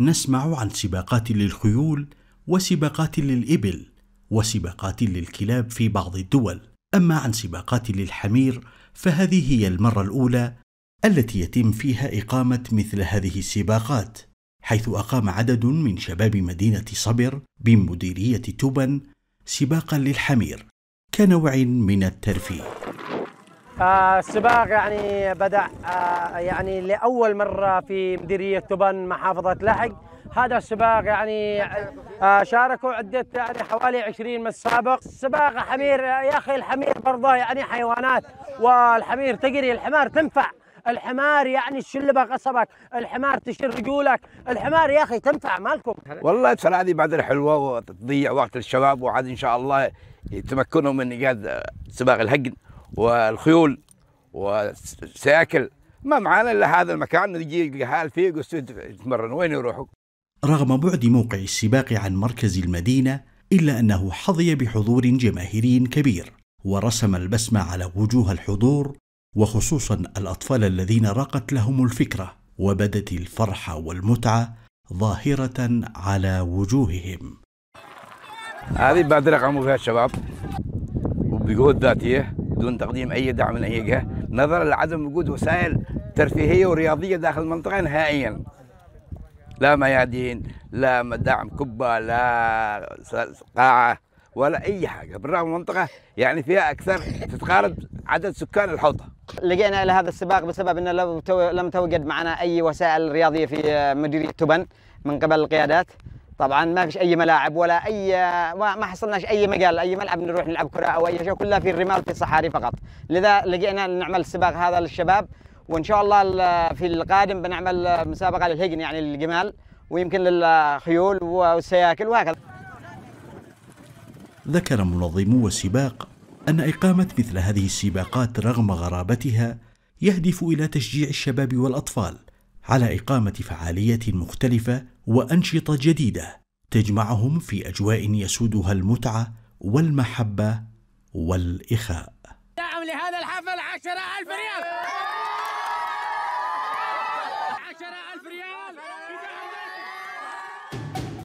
نسمع عن سباقات للخيول وسباقات للإبل وسباقات للكلاب في بعض الدول أما عن سباقات للحمير فهذه هي المرة الأولى التي يتم فيها إقامة مثل هذه السباقات حيث أقام عدد من شباب مدينة صبر بمديرية توبن سباقا للحمير كنوع من الترفيه آه، السباق يعني بدأ آه، يعني لأول مرة في مديرية تبن محافظة لحق هذا السباق يعني آه، شاركوا عدة يعني حوالي 20 من السابق سباق حمير يا أخي الحمير برضه يعني حيوانات والحمير تجري الحمار تنفع الحمار يعني تشلبه غصبك الحمار تشر رجولك الحمار يا اخي تنفع مالكم والله ترى هذه بعد حلوه وتضيع وقت الشباب وعاد ان شاء الله يتمكنوا من ايجاد سباق الهجن والخيول وسياكل ما معانا الا هذا المكان نجي الحال فيه يتمرن وين يروحوا؟ رغم بعد موقع السباق عن مركز المدينه الا انه حظي بحضور جماهيري كبير ورسم البسمه على وجوه الحضور وخصوصا الاطفال الذين راقت لهم الفكره وبدت الفرحه والمتعه ظاهره على وجوههم. هذه بادره قاموا فيها الشباب وبقوة ذاتيه دون تقديم أي دعم من أي جهة نظرا لعدم وجود وسائل ترفيهية ورياضية داخل المنطقة نهائيا لا ميادين لا دعم كبة لا قاعة ولا أي حاجة بالرغم المنطقة يعني فيها أكثر تتقارب عدد سكان الحوطه لقينا إلى هذا السباق بسبب أن لم توجد معنا أي وسائل رياضية في مديرية تبن من قبل القيادات طبعا ما فيش اي ملاعب ولا اي ما, ما حصلناش اي مجال اي ملعب نروح نلعب كره او اي شيء كلها في الرمال في الصحاري فقط لذا لقينا نعمل السباق هذا للشباب وان شاء الله في القادم بنعمل مسابقه للهجن يعني للجمال ويمكن للخيول والسياكل وهكذا ذكر منظمو السباق ان اقامه مثل هذه السباقات رغم غرابتها يهدف الى تشجيع الشباب والاطفال على إقامة فعاليات مختلفة وأنشطة جديدة تجمعهم في أجواء يسودها المتعة والمحبة والإخاء دعم لهذا الحفل عشرة ألف ريال